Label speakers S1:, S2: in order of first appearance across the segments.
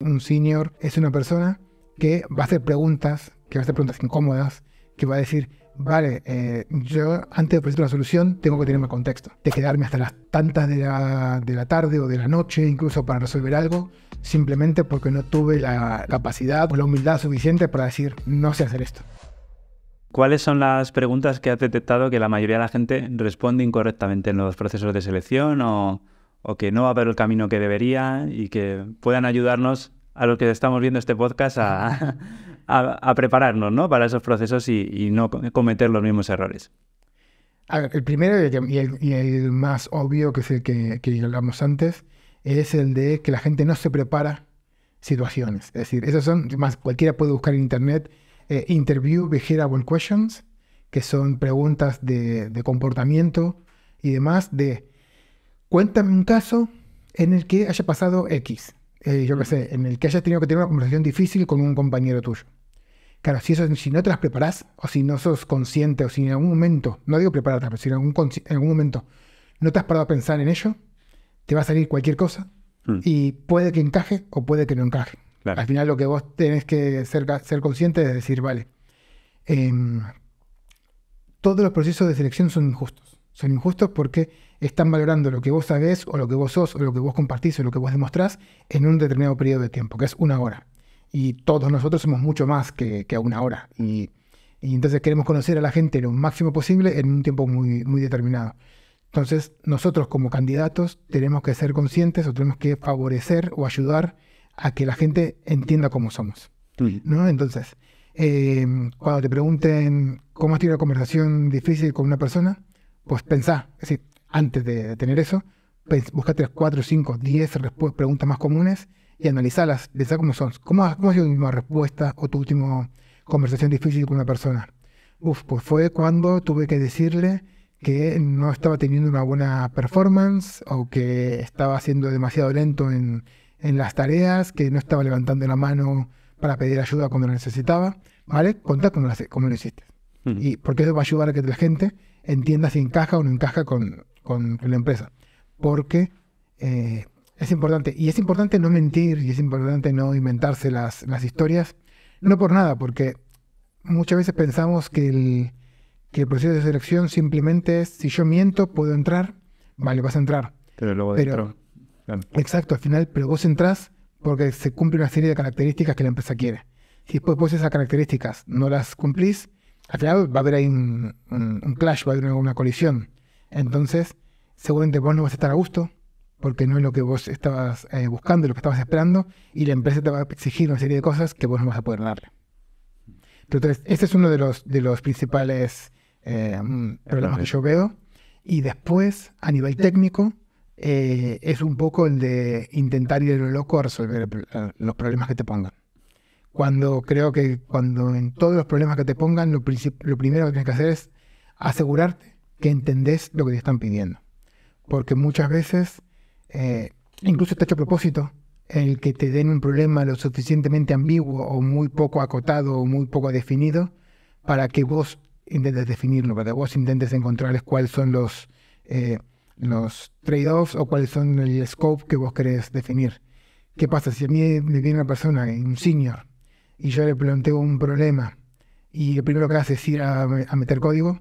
S1: Un senior es una persona que va a hacer preguntas, que va a hacer preguntas incómodas, que va a decir, vale, eh, yo antes de ofrecer una solución tengo que tener más contexto, de quedarme hasta las tantas de la, de la tarde o de la noche, incluso para resolver algo, simplemente porque no tuve la capacidad o la humildad suficiente para decir, no sé hacer esto.
S2: ¿Cuáles son las preguntas que has detectado que la mayoría de la gente responde incorrectamente en los procesos de selección o o que no va a por el camino que debería y que puedan ayudarnos a los que estamos viendo este podcast a, prepararnos ¿no? para esos procesos y, no cometer los mismos errores.
S1: el primero y el, más obvio, que es el que, hablamos antes, es el de que la gente no se prepara situaciones. Es decir, esos son, más cualquiera puede buscar en internet eh, interview behavioral questions, que son preguntas de, comportamiento y demás de cuéntame un caso en el que haya pasado X. Eh, yo qué sé, en el que hayas tenido que tener una conversación difícil con un compañero tuyo. Claro, si, eso, si no te las preparas o si no sos consciente, o si en algún momento, no digo prepararte, pero si en algún, momento no te has parado a pensar en ello, te va a salir cualquier cosa hmm. y puede que encaje o puede que no encaje. Al final lo que vos tenés que ser, consciente es decir, vale, em, todos los procesos de selección son injustos. Son injustos porque están valorando lo que vos sabés o lo que vos sos o lo que vos compartís o lo que vos demostrás en un determinado periodo de tiempo, que es una hora. Y todos nosotros somos mucho más que, que una hora. Y, entonces queremos conocer a la gente lo máximo posible en un tiempo muy, muy determinado. Entonces nosotros como candidatos tenemos que ser conscientes o tenemos que favorecer o ayudar a que la gente entienda cómo somos. ¿no? Entonces, eh, cuando te pregunten cómo has tenido una conversación difícil con una persona, pues pensá, es decir, antes de tener eso, busca 3, 4, 5, 10 preguntas más comunes y analizarlas, pensá cómo son. ¿Cómo, ha sido tu última respuesta o tu última conversación difícil con una persona? Uf, pues fue cuando tuve que decirle que no estaba teniendo una buena performance o que estaba siendo demasiado lento en, las tareas, que no estaba levantando la mano para pedir ayuda cuando la necesitaba. ¿Vale? Contá cómo lo hiciste y porque eso va a ayudar a que la gente entienda si encaja o no encaja con, con la empresa. Porque eh, es importante, y es importante no mentir, y es importante no inventarse las, historias, no por nada, porque muchas veces pensamos que el, que el proceso de selección simplemente es, si yo miento, puedo entrar, vale, vas a entrar. Pero luego Exacto, al final, pero vos entras porque se cumple una serie de características que la empresa quiere. Si después vos esas características no las cumplís, al final va a haber ahí un, clash, va a haber una colisión. Entonces, seguramente vos no vas a estar a gusto, porque no es lo que vos estabas eh, buscando, lo que estabas esperando, y la empresa te va a exigir una serie de cosas que vos no vas a poder darle. entonces, este es uno de los, de los principales eh, problemas que yo veo. Y después, a nivel técnico, eh, es un poco el de intentar ir a loco a resolver los problemas que te pongan cuando creo que cuando en todos los problemas que te pongan, lo, primero que tienes que hacer es asegurarte que entendés lo que te están pidiendo. Porque muchas veces, eh, incluso está hecho a propósito, el que te den un problema lo suficientemente ambiguo o muy poco acotado o muy poco definido para que vos intentes definirlo, para que vos intentes encontrarles cuáles son los, eh, los trade-offs o cuáles son el scope que vos querés definir. ¿Qué pasa si a mí me viene una persona, un senior, y yo le planteo un problema y lo primero que hace es ir a, meter código,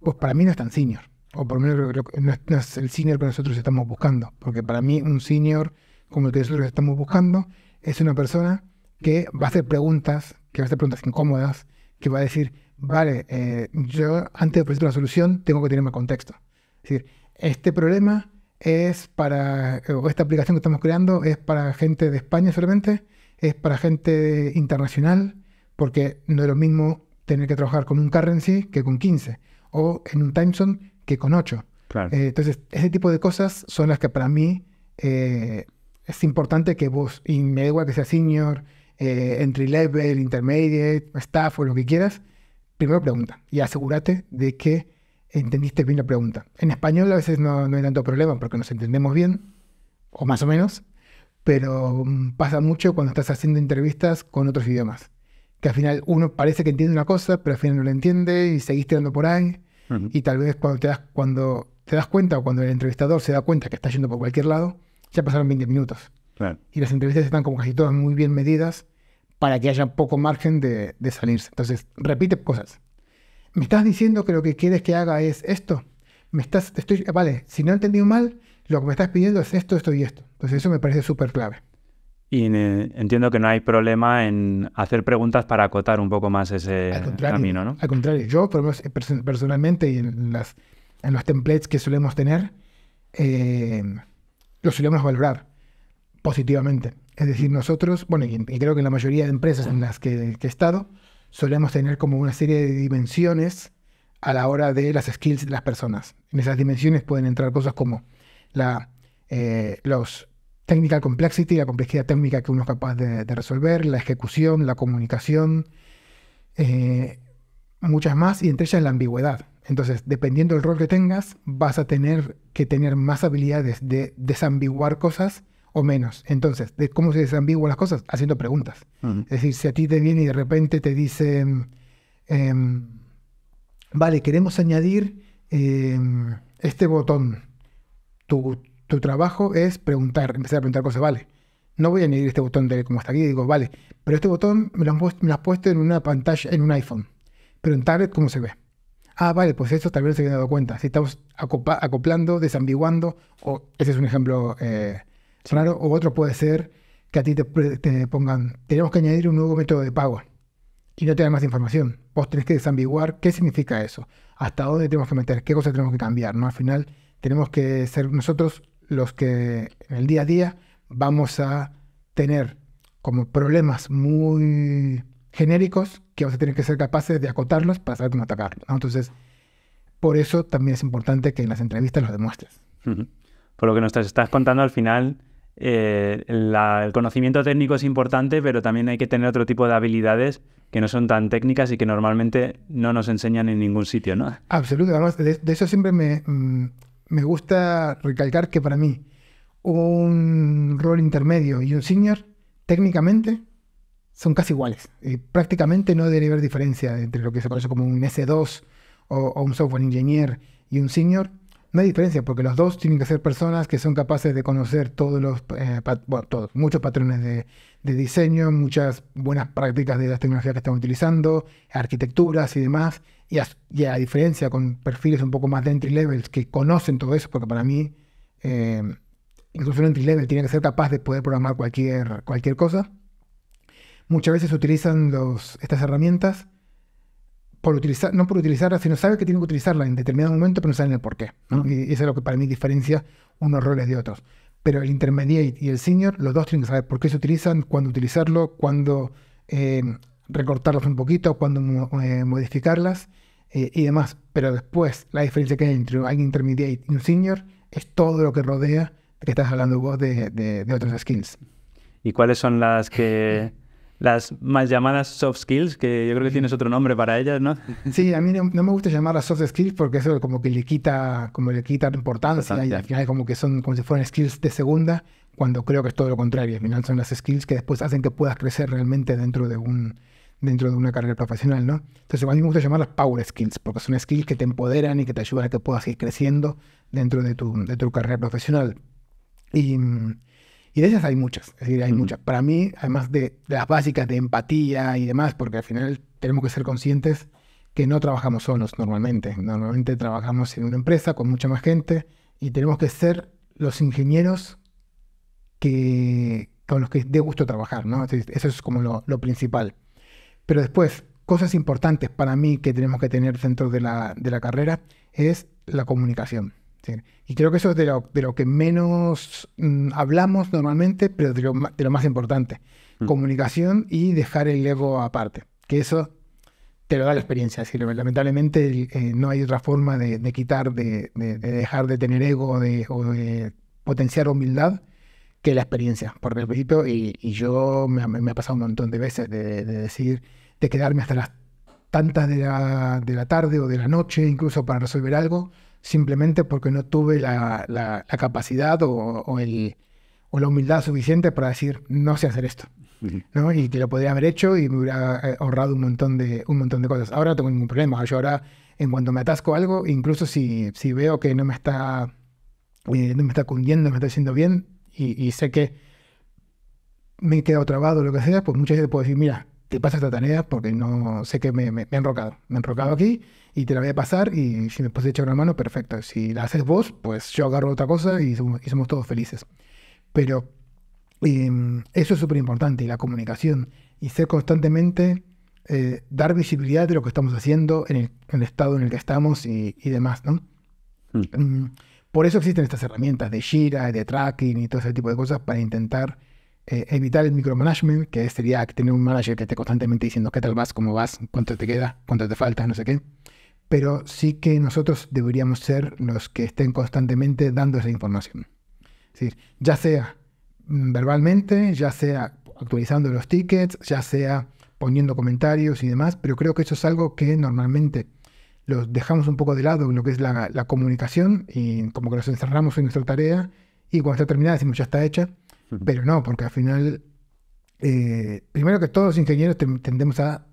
S1: pues para mí no es tan senior. O por lo menos no es, el senior que nosotros estamos buscando. Porque para mí un senior como el que nosotros estamos buscando es una persona que va a hacer preguntas, que va a hacer preguntas incómodas, que va a decir, vale, eh, yo antes de ofrecer una solución tengo que tener más contexto. Es decir, este problema es para, o esta aplicación que estamos creando es para gente de España solamente, es para gente internacional, porque no es lo mismo tener que trabajar con un currency que con 15, o en un time zone que con 8. Eh, entonces, ese tipo de cosas son las que para mí eh, es importante que vos, y me da igual que sea senior, eh, entry level, intermediate, staff o lo que quieras, primero pregunta y asegúrate de que entendiste bien la pregunta. En español a veces no, no hay tanto problema porque nos entendemos bien, o más o menos, pero mm, pasa mucho cuando estás haciendo entrevistas con otros idiomas. Que al final uno parece que entiende una cosa, pero al final no la entiende y seguís tirando por ahí. Y tal vez cuando te, das, cuando te das cuenta o cuando el entrevistador se da cuenta que está yendo por cualquier lado, ya pasaron 20 minutos. Y las entrevistas están como casi todas muy bien medidas para que haya poco margen de, salirse. Entonces, repite cosas. ¿Me estás diciendo que lo que quieres que haga es esto? ¿Me estás, estoy, vale, si no he entendido mal, lo que me estás pidiendo es esto, esto y esto. Entonces pues eso me parece súper clave.
S2: Y entiendo que no hay problema en hacer preguntas para acotar un poco más ese camino, ¿no? Al contrario,
S1: yo eh, personalmente y en, las, en los templates que solemos tener, eh, los solemos valorar positivamente. Es decir, nosotros, bueno, y, creo que en la mayoría de empresas en las que, he estado, solemos tener como una serie de dimensiones a la hora de las skills de las personas. En esas dimensiones pueden entrar cosas como la, eh, los technical complexity, la complejidad técnica que uno es capaz de, resolver, la ejecución, la comunicación, eh, muchas más, y entre ellas la ambigüedad. Entonces, dependiendo del rol que tengas, vas a tener que tener más habilidades de desambiguar cosas o menos. Entonces, ¿cómo se desambiguan las cosas? Haciendo preguntas. Es decir, si a ti te viene y de repente te dice, em, vale, queremos añadir em, este botón. Tu, tu trabajo es preguntar, empezar a preguntar cosas, vale. No voy a añadir este botón de como está aquí, digo, vale, pero este botón me lo, han has puesto en una pantalla, en un iPhone, pero en tablet, ¿cómo se ve? Ah, vale, pues eso tal vez se hayan dado cuenta. Si estamos acoplando, desambiguando, o ese es un ejemplo eh, o otro puede ser que a ti te, pongan, tenemos que añadir un nuevo método de pago y no te dan más información. Vos tenés que desambiguar qué significa eso, hasta dónde tenemos que meter, qué cosas tenemos que cambiar, ¿no? Al final tenemos que ser nosotros los que en el día a día vamos a tener como problemas muy genéricos que vamos a tener que ser capaces de acotarlos para saber cómo atacarlos. Entonces, por eso también es importante que en las entrevistas lo demuestres.
S2: Por lo que nos estás contando al final, eh, el conocimiento técnico es importante, pero también hay que tener otro tipo de habilidades que no son tan técnicas y que normalmente no nos enseñan en ningún sitio, ¿no?
S1: Absolutamente. de, eso siempre me, mm, me gusta recalcar que para mí un rol intermedio y un senior técnicamente son casi iguales. Y eh, prácticamente no debe haber diferencia entre lo que se parece como un S2 o, un software engineer y un senior. No hay diferencia porque los dos tienen que ser personas que son capaces de conocer todos los, eh, muchos patrones de, de, diseño, muchas buenas prácticas de las tecnologías que están utilizando, arquitecturas y demás, y a, diferencia con perfiles un poco más de entry levels que conocen todo eso, porque para mí, eh, incluso un entry level tiene que ser capaz de poder programar cualquier, cualquier cosa. Muchas veces utilizan estas herramientas por utilizar, no por utilizarlas, sino sabe que tienen que utilizarla en determinado momento, pero no saben el por qué. Y eso es lo que para mí diferencia unos roles de otros. Pero el intermediate y el senior, los dos tienen que saber por qué se utilizan, cuándo utilizarlo, cuándo eh, recortarlos un poquito, cuándo eh, modificarlas eh, y demás. Pero después, la diferencia que hay entre un intermediate y un senior es todo lo que rodea que estás hablando vos de, de, otras skills.
S2: ¿Y cuáles son las que las más llamadas soft skills, que yo creo que tienes otro nombre para ellas, ¿no? Sí,
S1: a mí no, me gusta llamarlas soft skills porque eso como que le quita, como le quita importancia y al final como que son como si fueran skills de segunda, cuando creo que es todo lo contrario. Al final son las skills que después hacen que puedas crecer realmente dentro de un, dentro de una carrera profesional, ¿no? Entonces, a mí me gusta llamarlas power skills, porque son skills que te empoderan y que te ayudan a que puedas ir creciendo dentro de tu, de tu carrera profesional. Y, de esas hay muchas, es decir, hay muchas. Para mí, además de, las básicas de empatía y demás, porque al final tenemos que ser conscientes que no trabajamos solos normalmente. Normalmente trabajamos en una empresa con mucha más gente y tenemos que ser los ingenieros que, con los que dé gusto trabajar, ¿no? eso es como lo, lo principal. Pero después, cosas importantes para mí que tenemos que tener dentro de la, de la carrera es la comunicación. Y creo que eso es de lo, de lo que menos mm, hablamos normalmente, pero de lo, más importante. Mm. Comunicación y dejar el ego aparte. Que eso te lo da la experiencia. Lamentablemente eh, no hay otra forma de, quitar, de, dejar de tener ego o de potenciar humildad que la experiencia, por al principio, y, yo me, ha pasado un montón de veces de, decir, de quedarme hasta las tantas de la, de la tarde o de la noche, incluso para resolver algo, simplemente porque no tuve la, la, capacidad o, o, el, o la humildad suficiente para decir, no sé hacer esto. ¿no? Y que lo podría haber hecho y me hubiera eh, ahorrado un montón de, un montón de cosas. Ahora no tengo ningún problema. Yo ahora, en cuanto me atasco algo, incluso si, si veo que no me está, eh, no me está cundiendo, me está haciendo bien, y, sé que me he quedado trabado, lo que sea, pues muchas veces puedo decir, mira, te pasa esta tarea porque no sé que me, me, he enrocado, me he enrocado aquí y te la voy a pasar y si me puedes echar una mano, perfecto. Si la haces vos, pues yo agarro otra cosa y somos, todos felices. Pero em, eso es súper importante y la comunicación y ser constantemente, eh, dar visibilidad de lo que estamos haciendo en el, estado en el que estamos y, demás, ¿no? Hmm. Mm. Por eso existen estas herramientas de Jira, de tracking y todo ese tipo de cosas para intentar eh, evitar el micromanagement, que sería tener un manager que esté constantemente diciendo qué tal vas, cómo vas, cuánto te queda, cuánto te falta, no sé qué. Pero sí que nosotros deberíamos ser los que estén constantemente dando esa información. Es decir, ya sea mm, verbalmente, ya sea actualizando los tickets, ya sea poniendo comentarios y demás, pero creo que eso es algo que normalmente los dejamos un poco de lado en lo que es la, comunicación y como que nos encerramos en nuestra tarea y cuando está terminada decimos ya está hecha, pero no, porque al final, eh, primero que todos los ingenieros tendemos a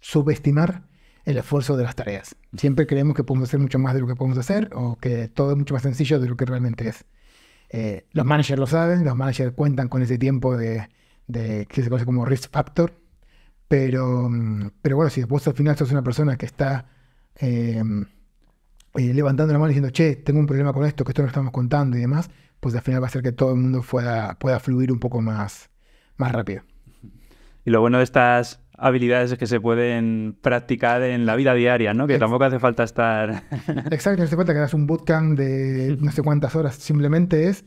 S1: subestimar el esfuerzo de las tareas. Siempre creemos que podemos hacer mucho más de lo que podemos hacer o que todo es mucho más sencillo de lo que realmente es. Eh, los managers lo saben, los managers cuentan con ese tiempo de, de que se conoce como risk factor, pero, mm, pero bueno, si vos al final sos una persona que está Em, eh, levantando la mano y diciendo, che, tengo un problema con esto, que esto no estamos contando y demás, pues al final va a ser que todo el mundo pueda, pueda fluir un poco más, más rápido.
S2: Y lo bueno de estas habilidades es que se pueden practicar en la vida diaria, ¿no? Que tampoco hace falta estar...
S1: Exacto, no hace falta que das un bootcamp de no sé cuántas horas, simplemente es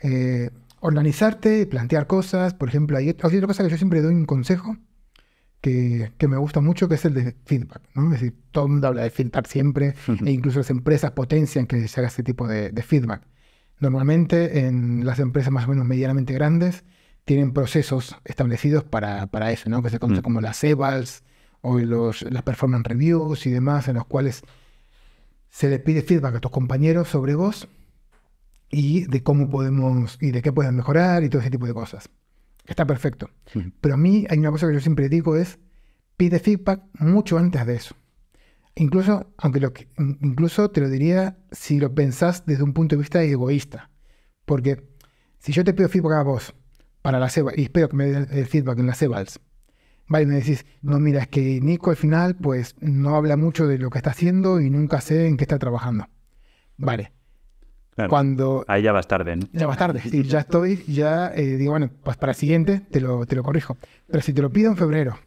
S1: eh, organizarte, plantear cosas, por ejemplo, hay otra cosa que yo siempre doy un consejo, que, me gusta mucho, que es el de feedback. ¿no? Es decir, todo el mundo habla de feedback siempre, e incluso las empresas potencian que se haga ese tipo de, feedback. Normalmente en las empresas más o menos medianamente grandes tienen procesos establecidos para, para eso, ¿no? que se conoce mm. como las evals o los, las performance reviews y demás, en los cuales se le pide feedback a tus compañeros sobre vos y de cómo podemos y de qué pueden mejorar y todo ese tipo de cosas está perfecto. Pero a mí hay una cosa que yo siempre digo es, pide feedback mucho antes de eso. Incluso, aunque lo que, incluso te lo diría si lo pensás desde un punto de vista egoísta. Porque si yo te pido feedback a vos para la Cebals, y espero que me des el feedback en la Cebals, vale, me decís, no, mira, es que Nico al final pues no habla mucho de lo que está haciendo y nunca sé en qué está trabajando. Vale,
S2: cuando... Ahí ya vas tarde, ¿no? Ya
S1: vas tarde. y ya estoy, ya eh, digo, bueno, pues para el siguiente te lo, te lo corrijo. Pero si te lo pido en febrero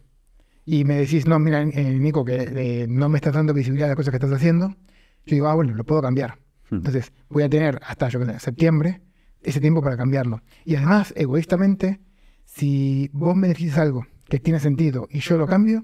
S1: y me decís, no, mira, eh, Nico, que eh, no me estás dando visibilidad de las cosas que estás haciendo, yo digo, ah, bueno, lo puedo cambiar. Hmm. Entonces, voy a tener hasta yo, septiembre ese tiempo para cambiarlo. Y además, egoístamente, si vos me decís algo que tiene sentido y yo lo cambio,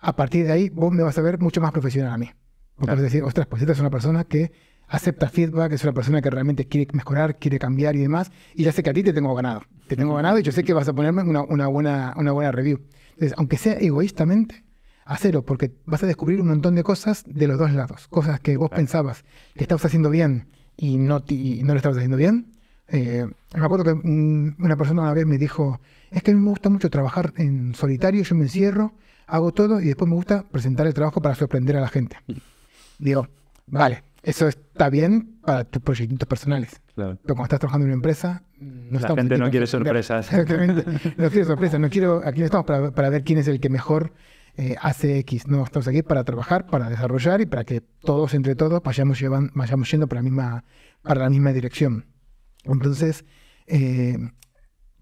S1: a partir de ahí vos me vas a ver mucho más profesional a mí. Porque vas a decir, ostras, pues esta es una persona que acepta feedback, es una persona que realmente quiere mejorar, quiere cambiar y demás. Y ya sé que a ti te tengo ganado. Te tengo ganado y yo sé que vas a ponerme una, una buena, una buena review. Entonces, aunque sea egoístamente, hacelo, porque vas a descubrir un montón de cosas de los dos lados. Cosas que vos pensabas que estabas haciendo bien y no, no lo estabas haciendo bien. Eh, me acuerdo que una persona una vez me dijo, es que a mí me gusta mucho trabajar en solitario, yo me encierro, hago todo y después me gusta presentar el trabajo para sorprender a la gente. Digo, vale, eso está bien para tus proyectos personales. Claro. Pero cuando estás trabajando en una empresa, no
S2: La gente no quiere sorpresas.
S1: Exactamente. No quiere sorpresas. No quiero, aquí no estamos para, ver quién es el que mejor eh, hace X. No, estamos aquí para trabajar, para desarrollar y para que todos, entre todos, vayamos, vayamos yendo para la misma, para la misma dirección. Entonces, eh,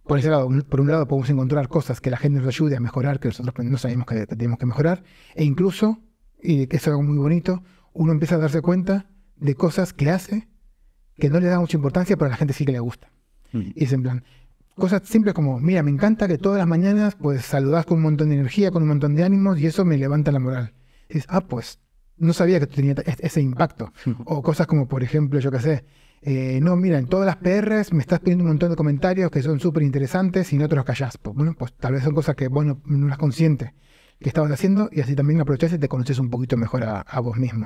S1: por ese lado, por un lado podemos encontrar cosas que la gente nos ayude a mejorar, que nosotros no sabemos que tenemos que mejorar, e incluso, y que es algo muy bonito, uno empieza a darse cuenta de cosas que hace que no le da mucha importancia, pero a la gente sí que le gusta. Y es en plan, cosas simples como, mira, me encanta que todas las mañanas pues saludás con un montón de energía, con un montón de ánimos y eso me levanta la moral. dices, ah, pues no sabía que tenía e-, ese impacto. O cosas como, por ejemplo, yo qué sé, eh, no, mira, en todas las PRs me estás pidiendo un montón de comentarios que son súper interesantes y no te los callás. Pues, bueno, pues tal vez son cosas que bueno no, las conscientes que estabas haciendo y así también aprovechas y te conoces un poquito mejor a, a vos mismo.